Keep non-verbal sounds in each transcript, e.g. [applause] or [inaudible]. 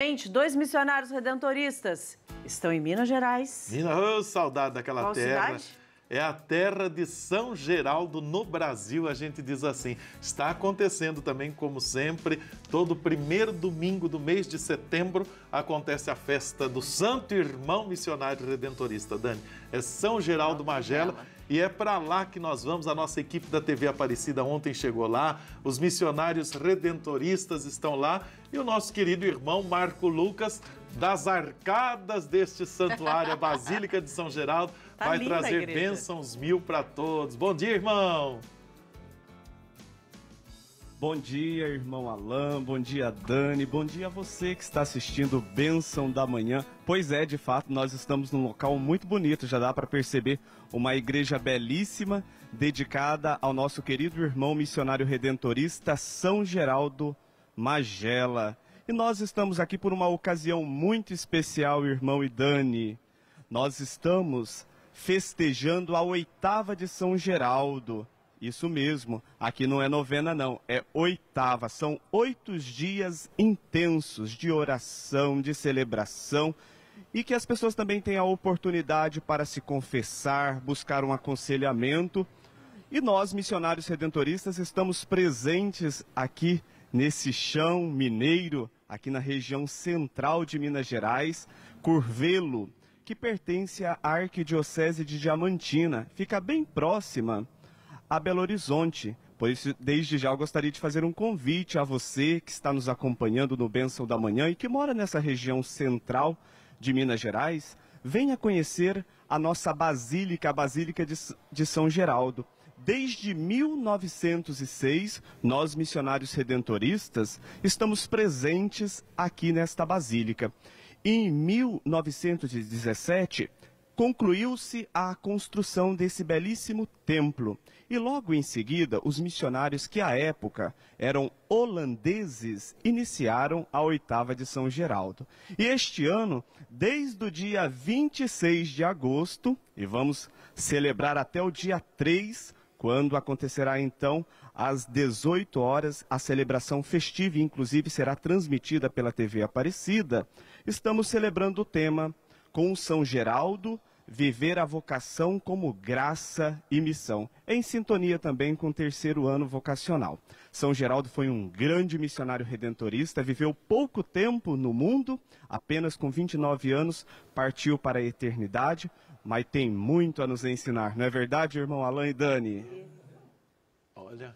Gente, dois missionários redentoristas estão em Minas Gerais. Minas, oh, saudade daquela Qual terra. Cidade? É a terra de São Geraldo no Brasil, a gente diz assim. Está acontecendo também, como sempre, todo primeiro domingo do mês de setembro acontece a festa do Santo Irmão Missionário Redentorista. Dani, é São Geraldo Magela. E é para lá que nós vamos. A nossa equipe da TV Aparecida ontem chegou lá. Os missionários redentoristas estão lá. E o nosso querido irmão Marco Lucas, das arcadas deste santuário, a [laughs] Basílica de São Geraldo, tá vai trazer bênçãos mil para todos. Bom dia, irmão! Bom dia, irmão Alain, bom dia, Dani, bom dia a você que está assistindo Bênção da Manhã. Pois é, de fato, nós estamos num local muito bonito, já dá para perceber uma igreja belíssima dedicada ao nosso querido irmão missionário redentorista São Geraldo Magela. E nós estamos aqui por uma ocasião muito especial, irmão e Dani. Nós estamos festejando a oitava de São Geraldo isso mesmo, aqui não é novena, não, é oitava. São oito dias intensos de oração, de celebração e que as pessoas também têm a oportunidade para se confessar, buscar um aconselhamento. E nós, missionários redentoristas, estamos presentes aqui nesse chão mineiro, aqui na região central de Minas Gerais, Curvelo, que pertence à Arquidiocese de Diamantina. Fica bem próxima a Belo Horizonte. Por isso, desde já, eu gostaria de fazer um convite a você que está nos acompanhando no Bênção da Manhã e que mora nessa região central de Minas Gerais. Venha conhecer a nossa Basílica, a Basílica de, de São Geraldo. Desde 1906, nós missionários redentoristas estamos presentes aqui nesta basílica. Em 1917, concluiu-se a construção desse belíssimo templo. E logo em seguida, os missionários que à época eram holandeses iniciaram a oitava de São Geraldo. E este ano, desde o dia 26 de agosto, e vamos celebrar até o dia 3, quando acontecerá então às 18 horas a celebração festiva, inclusive será transmitida pela TV Aparecida. Estamos celebrando o tema com São Geraldo viver a vocação como graça e missão, em sintonia também com o terceiro ano vocacional. São Geraldo foi um grande missionário redentorista, viveu pouco tempo no mundo, apenas com 29 anos partiu para a eternidade, mas tem muito a nos ensinar, não é verdade, irmão Alain e Dani? Olha.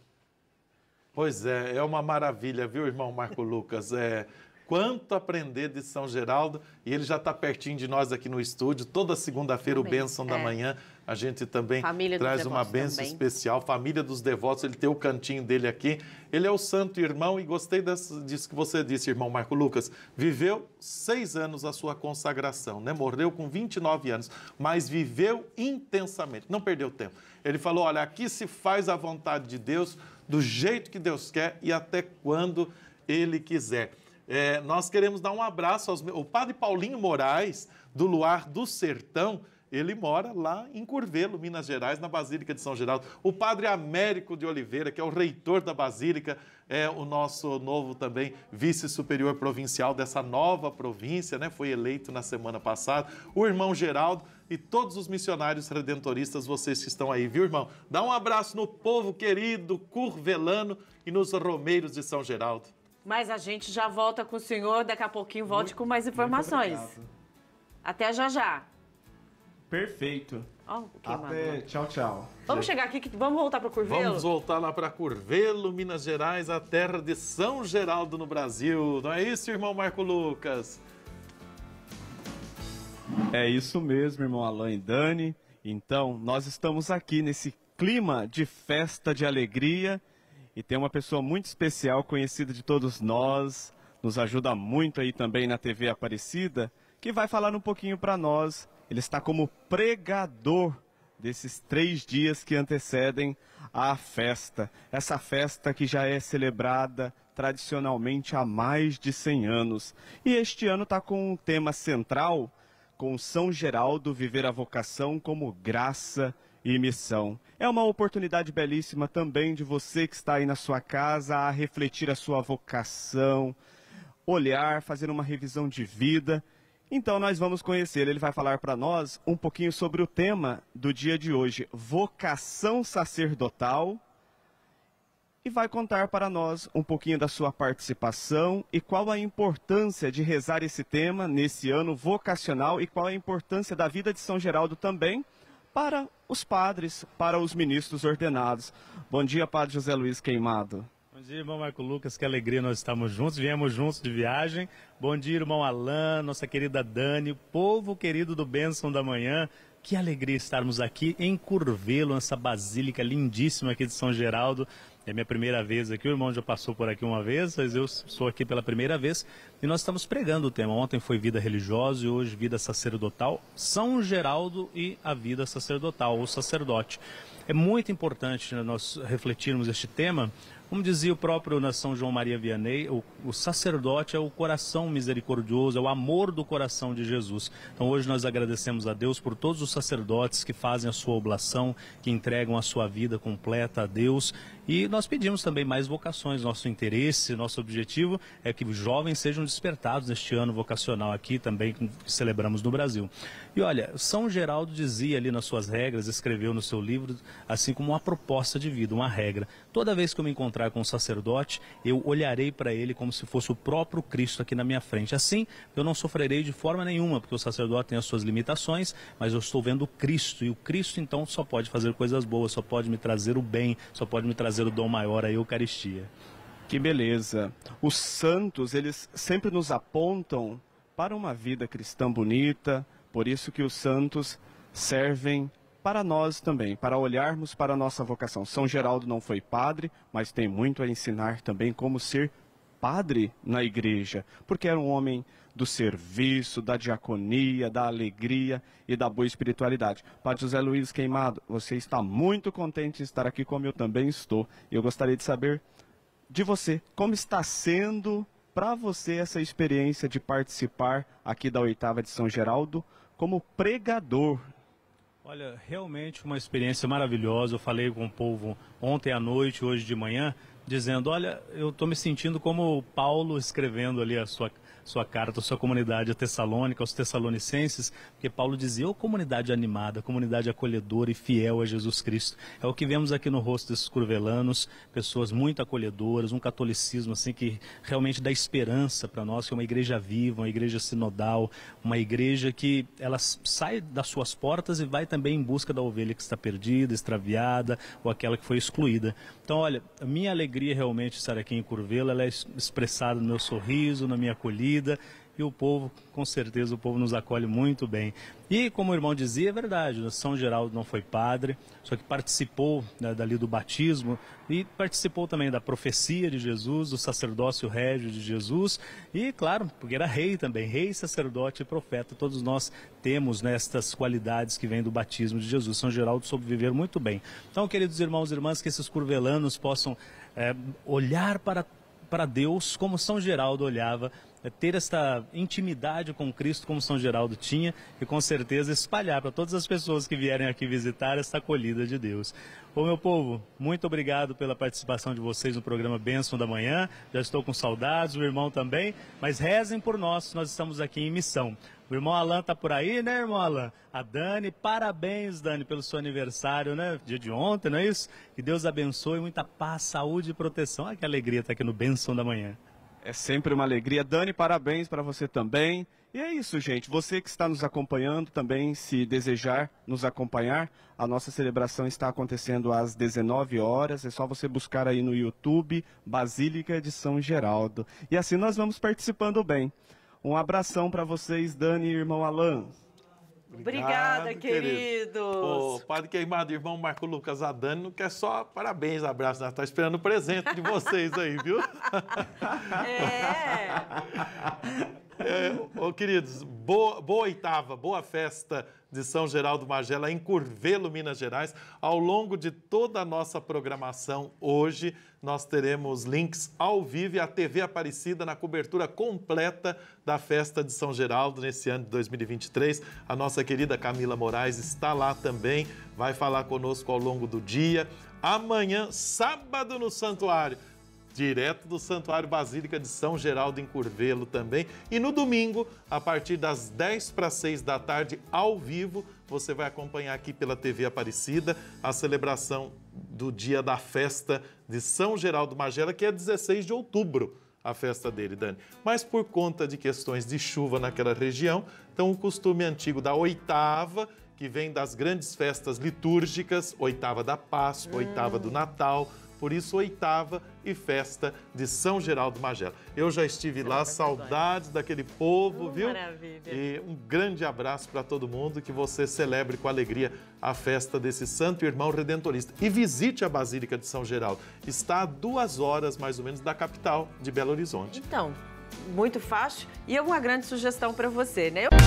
Pois é, é uma maravilha, viu, irmão Marco Lucas? É, quanto aprender de São Geraldo. E ele já está pertinho de nós aqui no estúdio. Toda segunda-feira, o Benção é. da Manhã, a gente também Família traz uma bênção especial. Família dos Devotos, ele tem o cantinho dele aqui. Ele é o santo irmão e gostei desse, disso que você disse, irmão Marco Lucas. Viveu seis anos a sua consagração, né? Morreu com 29 anos, mas viveu intensamente, não perdeu tempo. Ele falou, olha, aqui se faz a vontade de Deus, do jeito que Deus quer e até quando Ele quiser. É, nós queremos dar um abraço aos. O padre Paulinho Moraes, do Luar do Sertão, ele mora lá em Curvelo, Minas Gerais, na Basílica de São Geraldo. O padre Américo de Oliveira, que é o reitor da Basílica, é o nosso novo também vice-superior provincial dessa nova província, né? Foi eleito na semana passada. O irmão Geraldo e todos os missionários redentoristas, vocês que estão aí, viu, irmão? Dá um abraço no povo querido curvelano e nos romeiros de São Geraldo. Mas a gente já volta com o senhor, daqui a pouquinho volte muito, com mais informações. Até já já. Perfeito. Oh, Até, tchau, tchau. Vamos chegar aqui, que vamos voltar para Curvelo? Vamos voltar lá para Curvelo, Minas Gerais, a terra de São Geraldo no Brasil. Não é isso, irmão Marco Lucas? É isso mesmo, irmão Alain e Dani. Então, nós estamos aqui nesse clima de festa, de alegria e tem uma pessoa muito especial, conhecida de todos nós, nos ajuda muito aí também na TV Aparecida, que vai falar um pouquinho para nós. Ele está como pregador desses três dias que antecedem a festa. Essa festa que já é celebrada tradicionalmente há mais de 100 anos. E este ano está com um tema central, com São Geraldo viver a vocação como graça e missão. É uma oportunidade belíssima também de você que está aí na sua casa a refletir a sua vocação, olhar, fazer uma revisão de vida. Então nós vamos conhecê-lo. Ele vai falar para nós um pouquinho sobre o tema do dia de hoje, vocação sacerdotal, e vai contar para nós um pouquinho da sua participação e qual a importância de rezar esse tema nesse ano vocacional e qual a importância da vida de São Geraldo também para os padres, para os ministros ordenados. Bom dia, Padre José Luiz Queimado. Bom dia, irmão Marco Lucas, que alegria nós estamos juntos, viemos juntos de viagem. Bom dia, irmão Alain, nossa querida Dani, povo querido do Bênção da Manhã. Que alegria estarmos aqui em Curvelo, nessa basílica lindíssima aqui de São Geraldo. É minha primeira vez aqui, o irmão já passou por aqui uma vez, mas eu sou aqui pela primeira vez e nós estamos pregando o tema. Ontem foi vida religiosa e hoje vida sacerdotal, São Geraldo e a vida sacerdotal, o sacerdote. É muito importante né, nós refletirmos este tema. Como dizia o próprio na São João Maria Vianney, o, o, sacerdote é o coração misericordioso, é o amor do coração de Jesus. Então hoje nós agradecemos a Deus por todos os sacerdotes que fazem a sua oblação, que entregam a sua vida completa a Deus e nós pedimos também mais vocações. Nosso interesse, nosso objetivo é que os jovens sejam despertados neste ano vocacional aqui também que celebramos no Brasil. E olha, São Geraldo dizia ali nas suas regras, escreveu no seu livro, assim como uma proposta de vida, uma regra. Toda vez que eu me encontrar com um sacerdote, eu olharei para ele como se fosse o próprio Cristo aqui na minha frente. Assim, eu não sofrerei de forma nenhuma, porque o sacerdote tem as suas limitações, mas eu estou vendo Cristo e o Cristo então só pode fazer coisas boas, só pode me trazer o bem, só pode me trazer trazer o dom maior a Eucaristia. Que beleza. Os santos, eles sempre nos apontam para uma vida cristã bonita, por isso que os santos servem para nós também, para olharmos para a nossa vocação. São Geraldo não foi padre, mas tem muito a ensinar também como ser padre na igreja, porque era um homem do serviço, da diaconia, da alegria e da boa espiritualidade. Padre José Luiz Queimado, você está muito contente de estar aqui como eu também estou. Eu gostaria de saber de você, como está sendo para você essa experiência de participar aqui da oitava de São Geraldo como pregador Olha, realmente uma experiência maravilhosa. Eu falei com o povo ontem à noite, hoje de manhã, dizendo: Olha, eu estou me sentindo como o Paulo escrevendo ali a sua, sua carta, sua comunidade a Tessalônica, aos tessalonicenses, porque Paulo dizia, ô comunidade animada, comunidade acolhedora e fiel a Jesus Cristo. É o que vemos aqui no rosto desses curvelanos, pessoas muito acolhedoras, um catolicismo assim que realmente dá esperança para nós, que é uma igreja viva, uma igreja sinodal, uma igreja que ela sai das suas portas e vai também em busca da ovelha que está perdida, extraviada ou aquela que foi excluída. Então, olha, a minha alegria realmente estar aqui em Curvelo, ela é expressada no meu sorriso, na minha acolhida, e o povo, com certeza, o povo nos acolhe muito bem. E como o irmão dizia, é verdade, né? São Geraldo não foi padre, só que participou né, dali do batismo e participou também da profecia de Jesus, do sacerdócio régio de Jesus e, claro, porque era rei também, rei, sacerdote e profeta. Todos nós temos nestas né, qualidades que vêm do batismo de Jesus. São Geraldo soube viver muito bem. Então, queridos irmãos e irmãs, que esses curvelanos possam é, olhar para para Deus como São Geraldo olhava é ter esta intimidade com Cristo como São Geraldo tinha e com certeza espalhar para todas as pessoas que vierem aqui visitar esta acolhida de Deus. Bom, meu povo, muito obrigado pela participação de vocês no programa Bênção da Manhã. Já estou com saudades, o irmão também, mas rezem por nós, nós estamos aqui em missão. O irmão Alan está por aí, né, irmão Alan? A Dani, parabéns, Dani, pelo seu aniversário, né? Dia de ontem, não é isso? Que Deus abençoe, muita paz, saúde e proteção. Ah, que alegria estar aqui no Bênção da Manhã. É sempre uma alegria. Dani, parabéns para você também. E é isso, gente. Você que está nos acompanhando também, se desejar nos acompanhar, a nossa celebração está acontecendo às 19 horas. É só você buscar aí no YouTube Basílica de São Geraldo. E assim nós vamos participando bem. Um abração para vocês, Dani e irmão Alan. Obrigada, querido. O padre queimado, irmão Marco Lucas Adani, não quer só parabéns, abraço, nós né? está esperando o presente de vocês aí, viu? [laughs] é. [laughs] É, ô, queridos, boa, boa, oitava, boa festa de São Geraldo Magela em Curvelo, Minas Gerais. Ao longo de toda a nossa programação hoje, nós teremos links ao vivo e a TV Aparecida na cobertura completa da festa de São Geraldo nesse ano de 2023. A nossa querida Camila Moraes está lá também, vai falar conosco ao longo do dia. Amanhã, sábado no Santuário direto do Santuário Basílica de São Geraldo em Curvelo também. E no domingo, a partir das 10 para 6 da tarde, ao vivo, você vai acompanhar aqui pela TV Aparecida a celebração do dia da festa de São Geraldo Magela, que é 16 de outubro a festa dele, Dani. Mas por conta de questões de chuva naquela região, então o costume antigo da oitava, que vem das grandes festas litúrgicas, oitava da Páscoa, hum. oitava do Natal, por isso, oitava e festa de São Geraldo Magela. Eu já estive lá, saudades daquele povo, oh, viu? Maravilha. E um grande abraço para todo mundo, que você celebre com alegria a festa desse santo irmão redentorista. E visite a Basílica de São Geraldo. Está a duas horas, mais ou menos, da capital de Belo Horizonte. Então, muito fácil e uma grande sugestão para você, né? Eu...